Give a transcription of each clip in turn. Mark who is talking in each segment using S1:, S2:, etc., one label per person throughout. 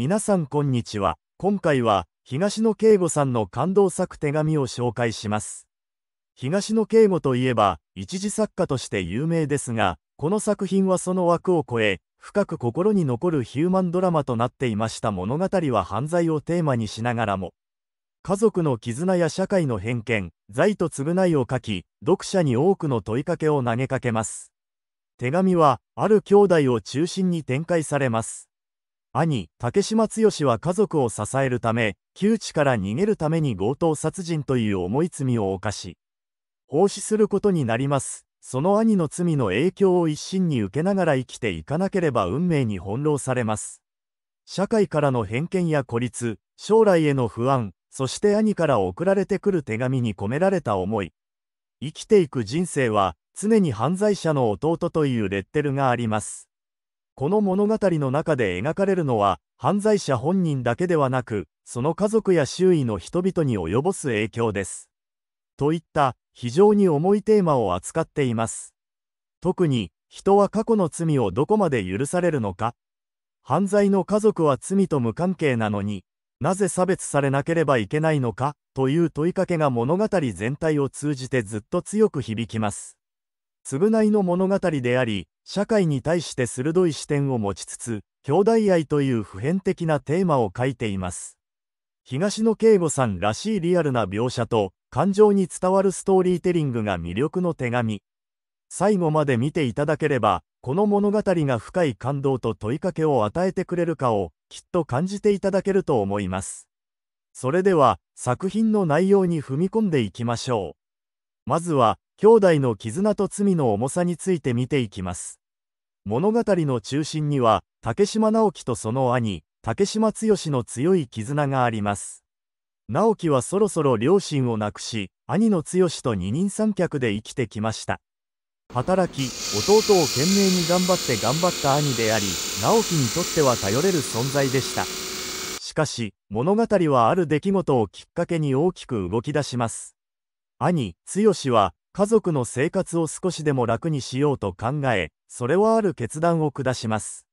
S1: 皆さんこんにちは。今回は、東野圭吾さんの感動作手紙を紹介します。東野圭吾といえば、一次作家として有名ですが、この作品はその枠を超え、深く心に残るヒューマンドラマとなっていました物語は犯罪をテーマにしながらも、家族の絆や社会の偏見、罪と償いを書き、読者に多くの問いかけを投げかけます。手紙は、ある兄弟を中心に展開されます。兄、竹島剛は家族を支えるため、窮地から逃げるために強盗殺人という重い罪を犯し、奉仕することになります。その兄の罪の影響を一身に受けながら生きていかなければ運命に翻弄されます。社会からの偏見や孤立、将来への不安、そして兄から送られてくる手紙に込められた思い。生きていく人生は、常に犯罪者の弟というレッテルがあります。この物語の中で描かれるのは、犯罪者本人だけではなく、その家族や周囲の人々に及ぼす影響です。といった非常に重いテーマを扱っています。特に、人は過去の罪をどこまで許されるのか犯罪の家族は罪と無関係なのに、なぜ差別されなければいけないのかという問いかけが物語全体を通じてずっと強く響きます。償いの物語であり、社会に対して鋭い視点を持ちつつ兄弟愛という普遍的なテーマを書いています東野圭吾さんらしいリアルな描写と感情に伝わるストーリーテリングが魅力の手紙最後まで見ていただければこの物語が深い感動と問いかけを与えてくれるかをきっと感じていただけると思いますそれでは作品の内容に踏み込んでいきましょうまずは兄弟の絆と罪の重さについて見ていきます物語の中心には竹島直樹とその兄竹島剛の強い絆があります直樹はそろそろ両親を亡くし兄の剛と二人三脚で生きてきました働き弟を懸命に頑張って頑張った兄であり直樹にとっては頼れる存在でしたしかし物語はある出来事をきっかけに大きく動き出します兄剛は家族の生活を少しでも楽にしようと考え、それはある決断を下します。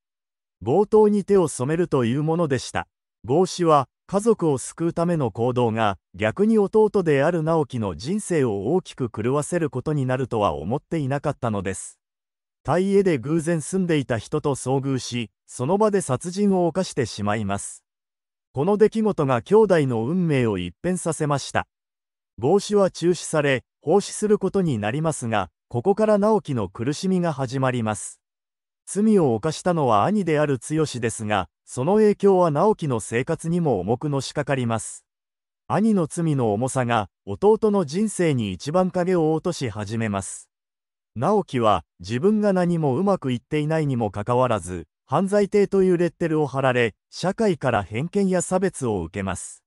S1: 強盗に手を染めるというものでした。帽子は、家族を救うための行動が、逆に弟である直樹の人生を大きく狂わせることになるとは思っていなかったのです。タイで偶然住んでいた人と遭遇し、その場で殺人を犯してしまいます。この出来事が兄弟の運命を一変させました。帽子は中止され、奉仕することになりますが、ここから直樹の苦しみが始まります。罪を犯したのは兄である剛ですが、その影響は直樹の生活にも重くのしかかります。兄の罪の重さが、弟の人生に一番影を落とし始めます。直樹は、自分が何もうまくいっていないにもかかわらず、犯罪艇というレッテルを貼られ、社会から偏見や差別を受けます。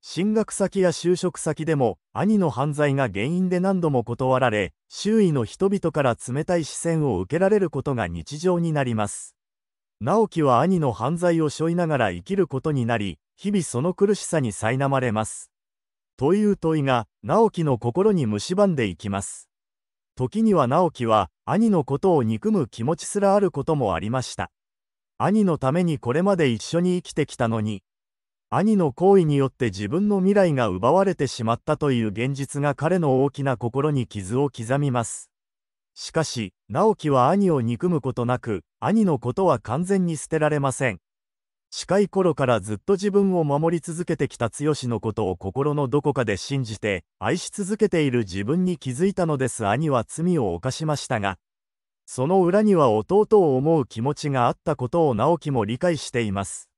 S1: 進学先や就職先でも兄の犯罪が原因で何度も断られ周囲の人々から冷たい視線を受けられることが日常になります直樹は兄の犯罪を背負いながら生きることになり日々その苦しさに苛まれますという問いが直樹の心に蝕んでいきます時には直樹は兄のことを憎む気持ちすらあることもありました兄のためにこれまで一緒に生きてきたのに兄の行為によって自分の未来が奪われてしまったという現実が彼の大きな心に傷を刻みます。しかし、直樹は兄を憎むことなく、兄のことは完全に捨てられません。近い頃からずっと自分を守り続けてきた剛のことを心のどこかで信じて、愛し続けている自分に気づいたのです兄は罪を犯しましたが、その裏には弟を思う気持ちがあったことを直樹も理解しています。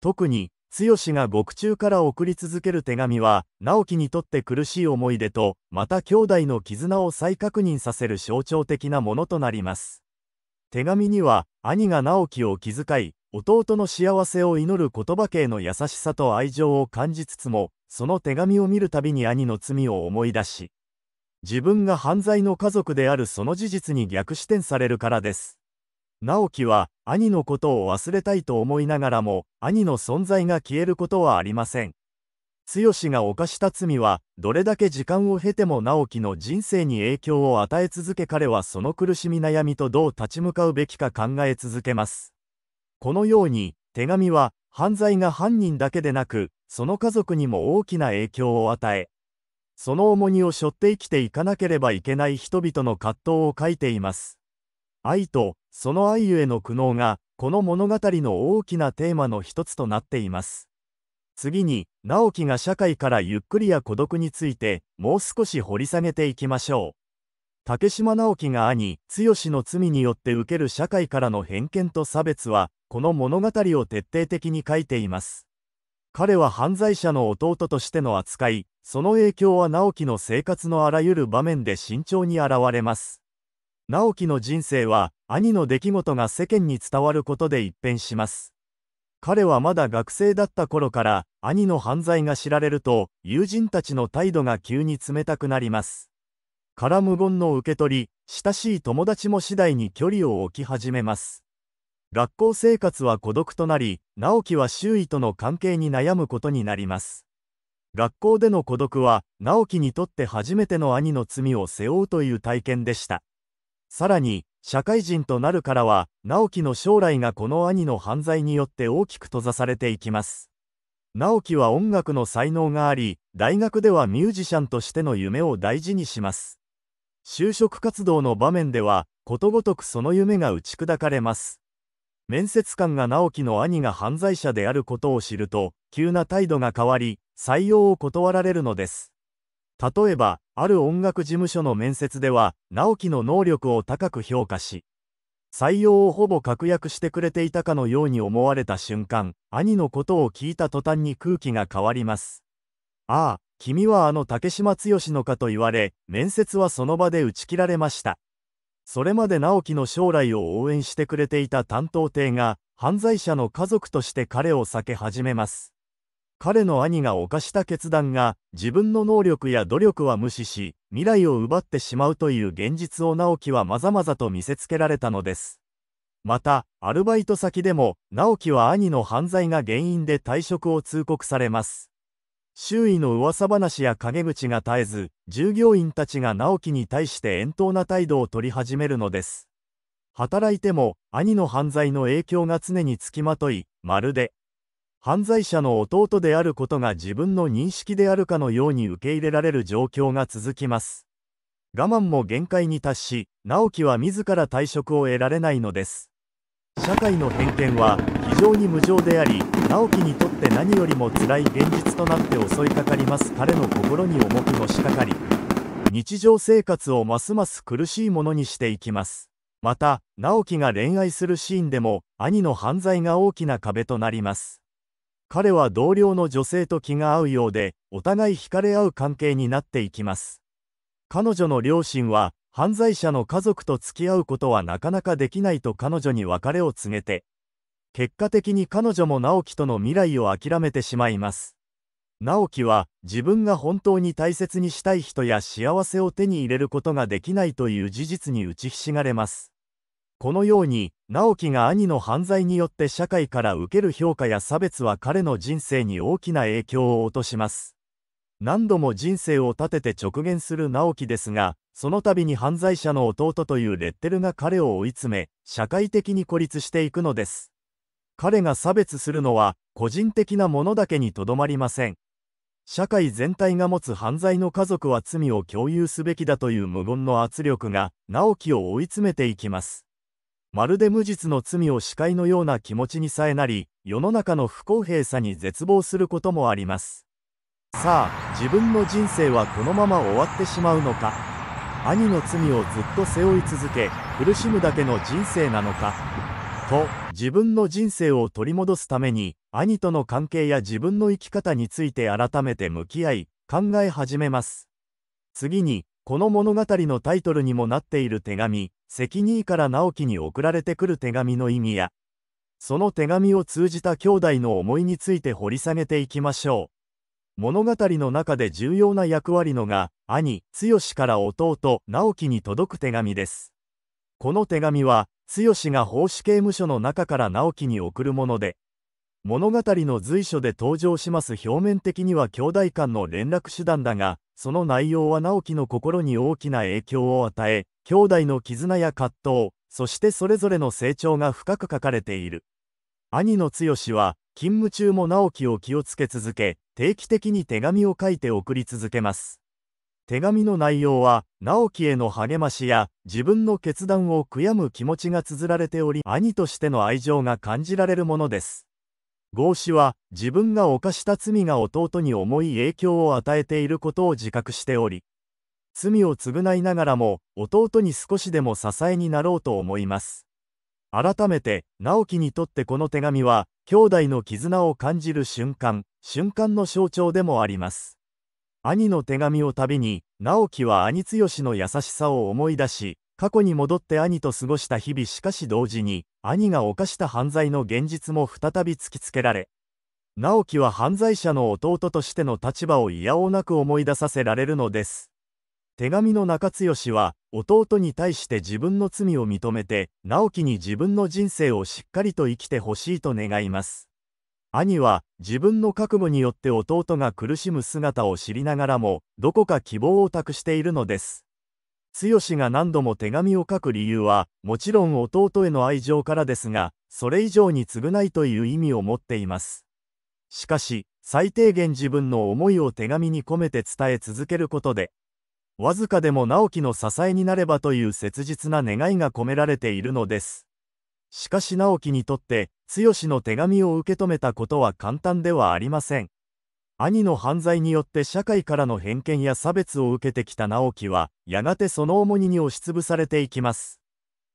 S1: 特に、剛が獄中から送り続ける手紙は、直樹にとって苦しい思い出と、また兄弟の絆を再確認させる象徴的なものとなります。手紙には、兄が直樹を気遣い、弟の幸せを祈る言葉系の優しさと愛情を感じつつも、その手紙を見るたびに兄の罪を思い出し、自分が犯罪の家族であるその事実に逆視点されるからです。直樹は兄のことを忘れたいと思いながらも兄の存在が消えることはありません剛が犯した罪はどれだけ時間を経ても直樹の人生に影響を与え続け彼はその苦しみ悩みとどう立ち向かうべきか考え続けますこのように手紙は犯罪が犯人だけでなくその家族にも大きな影響を与えその重荷を背負って生きていかなければいけない人々の葛藤を書いています愛とその愛ゆえの苦悩がこの物語の大きなテーマの一つとなっています次に直樹が社会からゆっくりや孤独についてもう少し掘り下げていきましょう竹島直樹が兄剛の罪によって受ける社会からの偏見と差別はこの物語を徹底的に書いています彼は犯罪者の弟としての扱いその影響は直樹の生活のあらゆる場面で慎重に現れます直樹の人生は兄の出来事が世間に伝わることで一変します彼はまだ学生だった頃から兄の犯罪が知られると友人たちの態度が急に冷たくなりますから無言の受け取り親しい友達も次第に距離を置き始めます学校生活は孤独となり直樹は周囲との関係に悩むことになります学校での孤独は直樹にとって初めての兄の罪を背負うという体験でしたさらに、社会人となるからは、直樹の将来がこの兄の犯罪によって大きく閉ざされていきます。直樹は音楽の才能があり、大学ではミュージシャンとしての夢を大事にします。就職活動の場面では、ことごとくその夢が打ち砕かれます。面接官が直樹の兄が犯罪者であることを知ると、急な態度が変わり、採用を断られるのです。例えば、ある音楽事務所の面接では、直樹の能力を高く評価し、採用をほぼ確約してくれていたかのように思われた瞬間、兄のことを聞いた途端に空気が変わります。ああ、君はあの竹島剛のかと言われ、面接はその場で打ち切られました。それまで直樹の将来を応援してくれていた担当艇が、犯罪者の家族として彼を避け始めます。彼の兄が犯した決断が自分の能力や努力は無視し未来を奪ってしまうという現実を直樹はまざまざと見せつけられたのですまたアルバイト先でも直樹は兄の犯罪が原因で退職を通告されます周囲の噂話や陰口が絶えず従業員たちが直樹に対して遠投な態度を取り始めるのです働いても兄の犯罪の影響が常につきまといまるで犯罪者の弟であることが自分の認識であるかのように受け入れられる状況が続きます。我慢も限界に達し、直樹は自ら退職を得られないのです。社会の偏見は非常に無情であり、直樹にとって何よりも辛い現実となって襲いかかります彼の心に重くのしかかり、日常生活をますます苦しいものにしていきます。また、直樹が恋愛するシーンでも、兄の犯罪が大きな壁となります。彼は同僚の女性と気が合うようで、お互い惹かれ合う関係になっていきます。彼女の両親は、犯罪者の家族と付き合うことはなかなかできないと彼女に別れを告げて、結果的に彼女も直樹との未来を諦めてしまいます。直樹は自分が本当に大切にしたい人や幸せを手に入れることができないという事実に打ちひしがれます。このように直樹が兄の犯罪によって社会から受ける評価や差別は彼の人生に大きな影響を落とします。何度も人生を立てて直言する直樹ですが、その度に犯罪者の弟というレッテルが彼を追い詰め、社会的に孤立していくのです。彼が差別するのは、個人的なものだけにとどまりません。社会全体が持つ犯罪の家族は罪を共有すべきだという無言の圧力が、直樹を追い詰めていきます。まるで無実の罪を視界のような気持ちにさえなり世の中の不公平さに絶望することもありますさあ自分の人生はこのまま終わってしまうのか兄の罪をずっと背負い続け苦しむだけの人生なのかと自分の人生を取り戻すために兄との関係や自分の生き方について改めて向き合い考え始めます次にこの物語のタイトルにもなっている手紙、責任から直樹に送られてくる手紙の意味や、その手紙を通じた兄弟の思いについて掘り下げていきましょう。物語の中で重要な役割のが、兄、剛から弟、直樹に届く手紙です。この手紙は、剛が奉仕刑務所の中から直樹に送るもので、物語の随所で登場します表面的には兄弟間の連絡手段だがその内容は直樹の心に大きな影響を与え兄弟の絆や葛藤そしてそれぞれの成長が深く書かれている兄の剛は勤務中も直樹を気をつけ続け定期的に手紙を書いて送り続けます手紙の内容は直樹への励ましや自分の決断を悔やむ気持ちが綴られており兄としての愛情が感じられるものです合子は自分が犯した罪が弟に重い影響を与えていることを自覚しており罪を償いながらも弟に少しでも支えになろうと思います改めて直樹にとってこの手紙は兄弟の絆を感じる瞬間瞬間の象徴でもあります兄の手紙を旅に直樹は兄剛の優しさを思い出し過去に戻って兄と過ごした日々しかし同時に兄が犯した犯罪の現実も再び突きつけられ直樹は犯罪者の弟としての立場をいやおうなく思い出させられるのです手紙の中剛は弟に対して自分の罪を認めて直樹に自分の人生をしっかりと生きてほしいと願います兄は自分の覚悟によって弟が苦しむ姿を知りながらもどこか希望を託しているのです剛が何度も手紙を書く理由は、もちろん弟への愛情からですが、それ以上に償いという意味を持っています。しかし、最低限自分の思いを手紙に込めて伝え続けることで、わずかでも直樹の支えになればという切実な願いが込められているのです。しかし直樹にとって、剛の手紙を受け止めたことは簡単ではありません。兄の犯罪によって社会からの偏見や差別を受けてきた直樹はやがてその重荷に押しつぶされていきます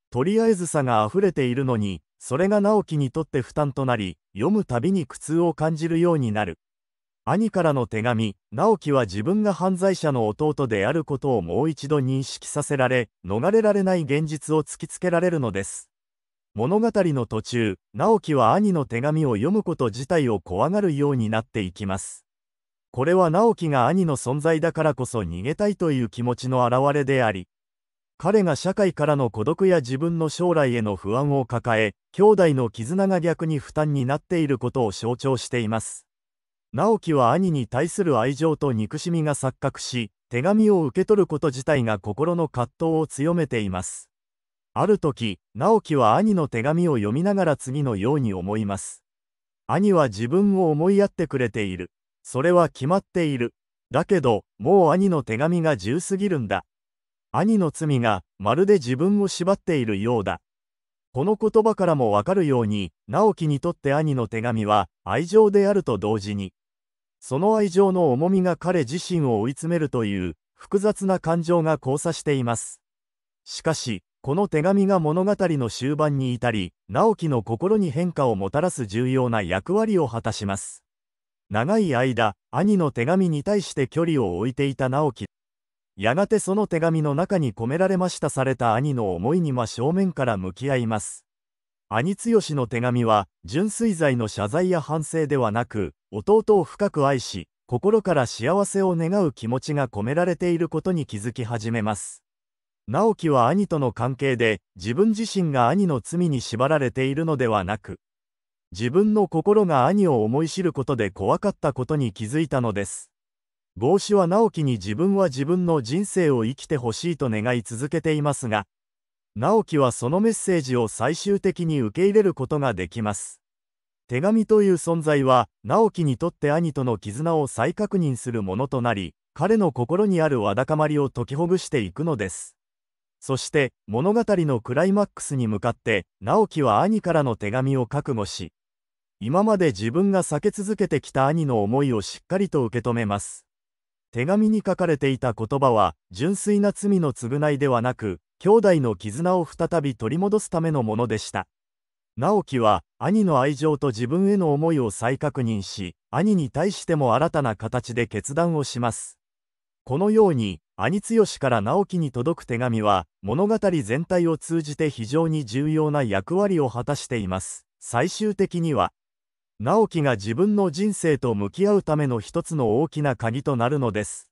S1: とりあえずさが溢れているのにそれが直樹にとって負担となり読むたびに苦痛を感じるようになる兄からの手紙直樹は自分が犯罪者の弟であることをもう一度認識させられ逃れられない現実を突きつけられるのです物語の途中直樹は兄の手紙を読むこと自体を怖がるようになっていきますこれは直樹が兄の存在だからこそ逃げたいという気持ちの表れであり、彼が社会からの孤独や自分の将来への不安を抱え、兄弟の絆が逆に負担になっていることを象徴しています。直樹は兄に対する愛情と憎しみが錯覚し、手紙を受け取ること自体が心の葛藤を強めています。ある時、直樹は兄の手紙を読みながら次のように思います。兄は自分を思いやってくれている。それは決まっている。だけど、もう兄の手紙が重すぎるんだ。兄の罪が、まるで自分を縛っているようだ。この言葉からもわかるように、直樹にとって兄の手紙は、愛情であると同時に、その愛情の重みが彼自身を追い詰めるという、複雑な感情が交差しています。しかし、この手紙が物語の終盤に至り、直樹の心に変化をもたらす重要な役割を果たします。長い間兄の手紙に対して距離を置いていた直樹やがてその手紙の中に込められましたされた兄の思いに真正面から向き合います兄剛の手紙は純粋罪の謝罪や反省ではなく弟を深く愛し心から幸せを願う気持ちが込められていることに気づき始めます直樹は兄との関係で自分自身が兄の罪に縛られているのではなく自分の心が兄を思い知ることで怖かったことに気づいたのです。帽子は直樹に自分は自分の人生を生きてほしいと願い続けていますが、直樹はそのメッセージを最終的に受け入れることができます。手紙という存在は、直樹にとって兄との絆を再確認するものとなり、彼の心にあるわだかまりを解きほぐしていくのです。そして、物語のクライマックスに向かって、直樹は兄からの手紙を覚悟し、今まで自分が避け続けてきた兄の思いをしっかりと受け止めます。手紙に書かれていた言葉は、純粋な罪の償いではなく、兄弟の絆を再び取り戻すためのものでした。直樹は、兄の愛情と自分への思いを再確認し、兄に対しても新たな形で決断をします。このように、兄剛から直樹に届く手紙は、物語全体を通じて非常に重要な役割を果たしています。最終的には、直樹が自分の人生と向き合うための一つの大きな鍵となるのです。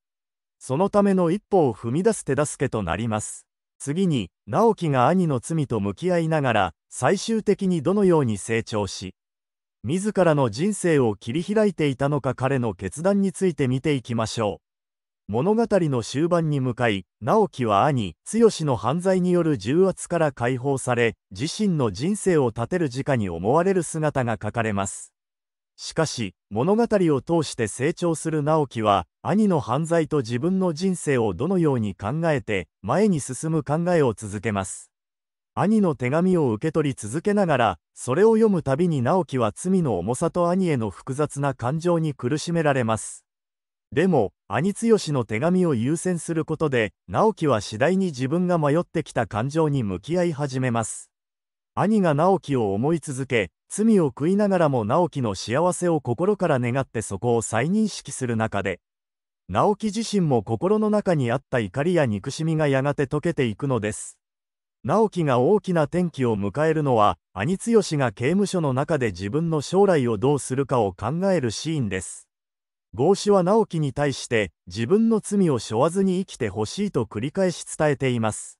S1: そのための一歩を踏み出す手助けとなります。次に、直樹が兄の罪と向き合いながら、最終的にどのように成長し、自らの人生を切り開いていたのか彼の決断について見ていきましょう。物語の終盤に向かい直樹は兄剛の犯罪による重圧から解放され自身の人生を立てる間に思われる姿が書かれますしかし物語を通して成長する直樹は兄の犯罪と自分の人生をどのように考えて前に進む考えを続けます兄の手紙を受け取り続けながらそれを読むたびに直樹は罪の重さと兄への複雑な感情に苦しめられますでも兄剛の手紙を優先することで直樹は次第に自分が迷ってきた感情に向き合い始めます兄が直樹を思い続け罪を悔いながらも直樹の幸せを心から願ってそこを再認識する中で直樹自身も心の中にあった怒りや憎しみがやがて溶けていくのです直樹が大きな転機を迎えるのは兄剛が刑務所の中で自分の将来をどうするかを考えるシーンです合子は直樹に対して自分の罪を背負わずに生きてほしいと繰り返し伝えています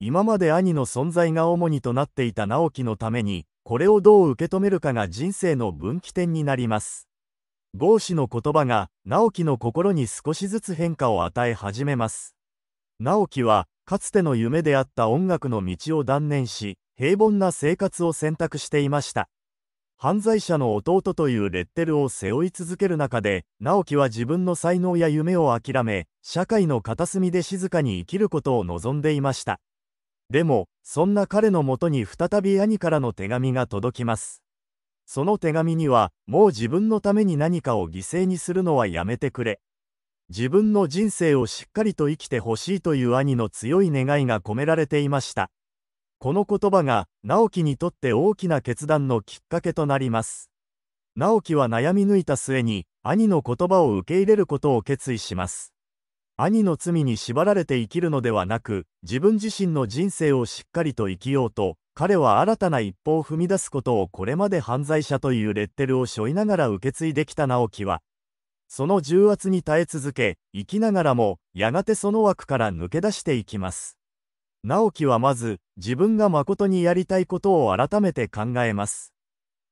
S1: 今まで兄の存在が主にとなっていた直樹のためにこれをどう受け止めるかが人生の分岐点になります。豪氏の言葉が直樹の心に少しずつ変化を与え始めます。直樹はかつての夢であった音楽の道を断念し平凡な生活を選択していました。犯罪者の弟というレッテルを背負い続ける中で直樹は自分の才能や夢を諦め社会の片隅で静かに生きることを望んでいましたでもそんな彼のもとに再び兄からの手紙が届きます。その手紙には、もう自分のために何かを犠牲にするのはやめてくれ。自分の人生をしっかりと生きてほしいという兄の強い願いが込められていました。この言葉が、直樹にとって大きな決断のきっかけとなります。直樹は悩み抜いた末に、兄の言葉を受け入れることを決意します。兄の罪に縛られて生きるのではなく、自分自身の人生をしっかりと生きようと、彼は新たな一歩を踏み出すことをこれまで犯罪者というレッテルを背負いながら受け継いできた直樹は、その重圧に耐え続け、生きながらも、やがてその枠から抜け出していきます。直樹はまず、自分が誠にやりたいことを改めて考えます。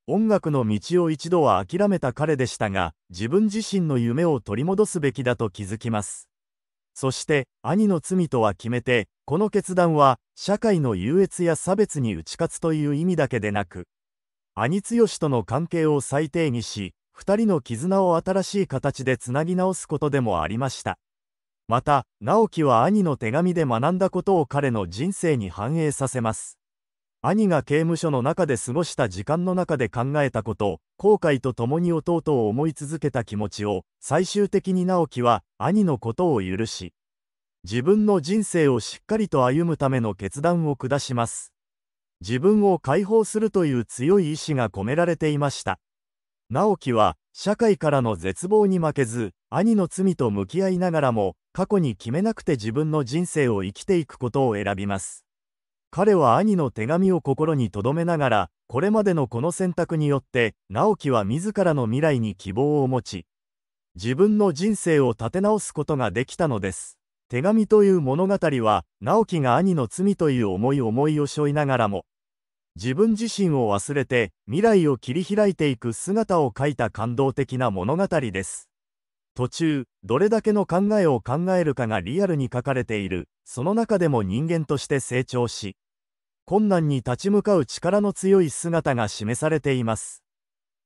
S1: 音楽の道を一度は諦めた彼でしたが、自分自身の夢を取り戻すべきだと気づきます。そして兄の罪とは決めてこの決断は社会の優越や差別に打ち勝つという意味だけでなく兄剛との関係を再定義し2人の絆を新しい形でつなぎ直すことでもありましたまた直樹は兄の手紙で学んだことを彼の人生に反映させます兄が刑務所の中で過ごした時間の中で考えたこと、後悔と共に弟を思い続けた気持ちを、最終的に直樹は兄のことを許し、自分の人生をしっかりと歩むための決断を下します。自分を解放するという強い意志が込められていました。直樹は、社会からの絶望に負けず、兄の罪と向き合いながらも、過去に決めなくて自分の人生を生きていくことを選びます。彼は兄の手紙を心に留めながら、これまでのこの選択によって、直樹は自らの未来に希望を持ち、自分の人生を立て直すことができたのです。手紙という物語は、直樹が兄の罪という思い思いを背負いながらも、自分自身を忘れて未来を切り開いていく姿を描いた感動的な物語です。途中、どれだけの考えを考えるかがリアルに書かれている、その中でも人間として成長し、困難に立ち向かう力の強い姿が示されています。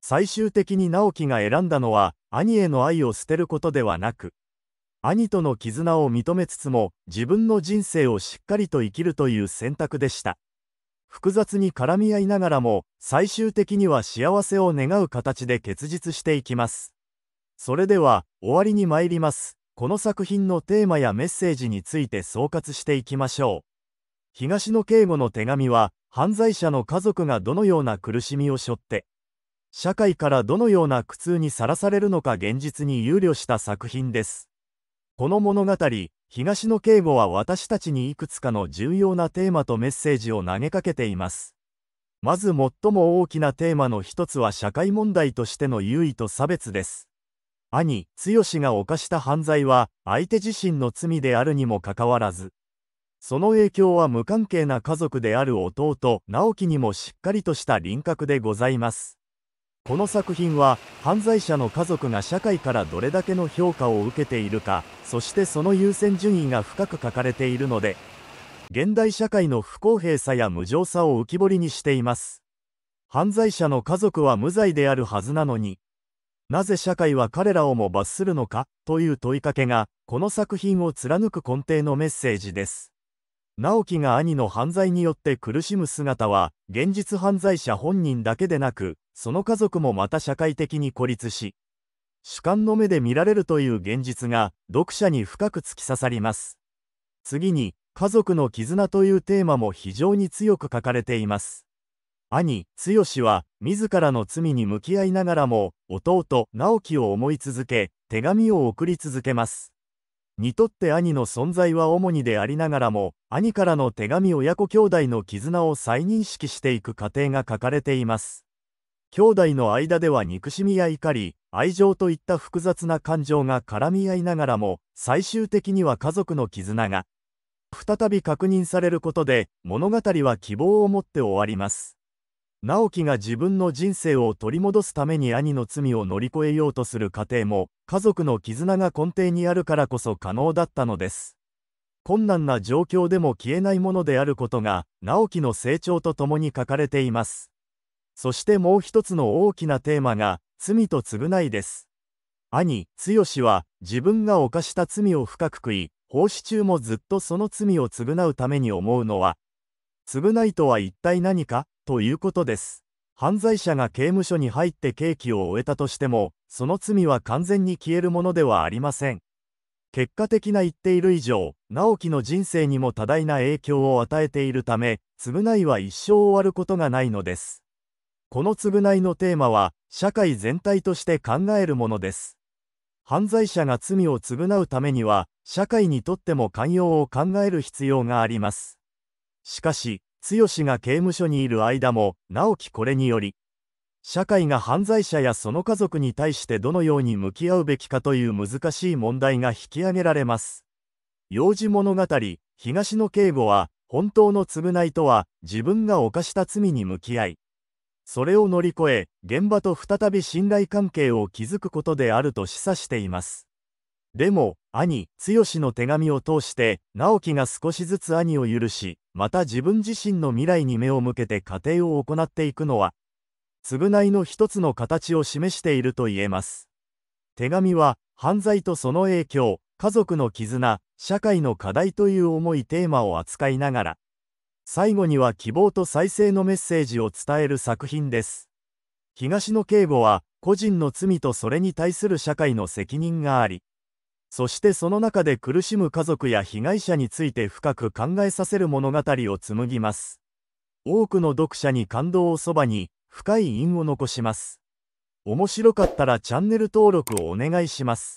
S1: 最終的に直樹が選んだのは、兄への愛を捨てることではなく、兄との絆を認めつつも、自分の人生をしっかりと生きるという選択でした。複雑に絡み合いながらも、最終的には幸せを願う形で結実していきます。それでは終わりに参りますこの作品のテーマやメッセージについて総括していきましょう東野圭吾の手紙は犯罪者の家族がどのような苦しみを背負って社会からどのような苦痛にさらされるのか現実に憂慮した作品ですこの物語東野圭吾は私たちにいくつかの重要なテーマとメッセージを投げかけていますまず最も大きなテーマの一つは社会問題としての優位と差別です兄、剛が犯した犯罪は相手自身の罪であるにもかかわらず、その影響は無関係な家族である弟、直樹にもしっかりとした輪郭でございます。この作品は犯罪者の家族が社会からどれだけの評価を受けているか、そしてその優先順位が深く書かれているので、現代社会の不公平さや無情さを浮き彫りにしています。犯罪者の家族は無罪であるはずなのに、なぜ社会は彼らをも罰するのかという問いかけが、この作品を貫く根底のメッセージです。直樹が兄の犯罪によって苦しむ姿は、現実犯罪者本人だけでなく、その家族もまた社会的に孤立し、主観の目で見られるという現実が、読者に深く突き刺さります。次に、家族の絆というテーマも非常に強く書かれています。兄、剛は、自らの罪に向き合いながらも、弟、直樹を思い続け、手紙を送り続けます。にとって兄の存在は主にでありながらも、兄からの手紙親子兄弟の絆を再認識していく過程が書かれています。兄弟の間では憎しみや怒り、愛情といった複雑な感情が絡み合いながらも、最終的には家族の絆が、再び確認されることで、物語は希望を持って終わります。直樹が自分の人生を取り戻すために兄の罪を乗り越えようとする過程も家族の絆が根底にあるからこそ可能だったのです困難な状況でも消えないものであることが直樹の成長とともに書かれていますそしてもう一つの大きなテーマが罪と償いです兄剛は自分が犯した罪を深く悔い奉仕中もずっとその罪を償うために思うのは償いとは一体何かということです。犯罪者が刑務所に入って刑期を終えたとしても、その罪は完全に消えるものではありません。結果的な言っている以上、直樹の人生にも多大な影響を与えているため、償いは一生終わることがないのです。この償いのテーマは、社会全体として考えるものです。犯罪者が罪を償うためには、社会にとっても寛容を考える必要があります。しかし、剛が刑務所にいる間も直樹これにより社会が犯罪者やその家族に対してどのように向き合うべきかという難しい問題が引き上げられます幼児物語東野敬吾は本当の償いとは自分が犯した罪に向き合いそれを乗り越え現場と再び信頼関係を築くことであると示唆していますでも兄剛の手紙を通して直樹が少しずつ兄を許しまた自分自身の未来に目を向けて家庭を行っていくのは償いの一つの形を示していると言えます手紙は犯罪とその影響家族の絆社会の課題という重いテーマを扱いながら最後には希望と再生のメッセージを伝える作品です東野圭吾は個人の罪とそれに対する社会の責任がありそしてその中で苦しむ家族や被害者について深く考えさせる物語を紡ぎます。多くの読者に感動をそばに、深い韻を残します。面白かったらチャンネル登録をお願いします。